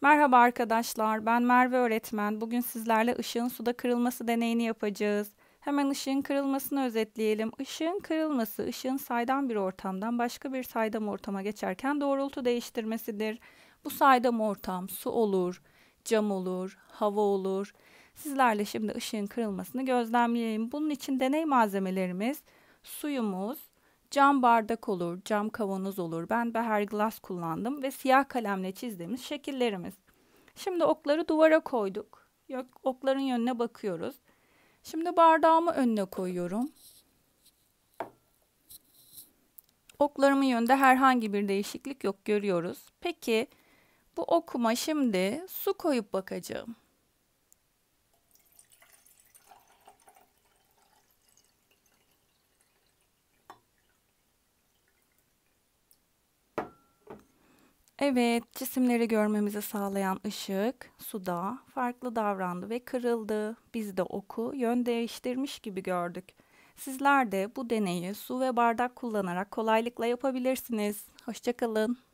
Merhaba arkadaşlar, ben Merve öğretmen. Bugün sizlerle ışığın suda kırılması deneyini yapacağız. Hemen ışığın kırılmasını özetleyelim. Işığın kırılması, ışığın saydam bir ortamdan başka bir saydam ortama geçerken doğrultu değiştirmesidir. Bu saydam ortam su olur, cam olur, hava olur. Sizlerle şimdi ışığın kırılmasını gözlemleyelim. Bunun için deney malzemelerimiz suyumuz, cam bardak olur, cam kavanoz olur. Ben beher glass kullandım ve siyah kalemle çizdiğimiz şekillerimiz. Şimdi okları duvara koyduk. Okların yönüne bakıyoruz. Şimdi bardağımı önüne koyuyorum. Oklarımın yönünde herhangi bir değişiklik yok görüyoruz. Peki bu okuma şimdi su koyup bakacağım. Evet, cisimleri görmemizi sağlayan ışık suda farklı davrandı ve kırıldı. Biz de oku yön değiştirmiş gibi gördük. Sizler de bu deneyi su ve bardak kullanarak kolaylıkla yapabilirsiniz. Hoşçakalın.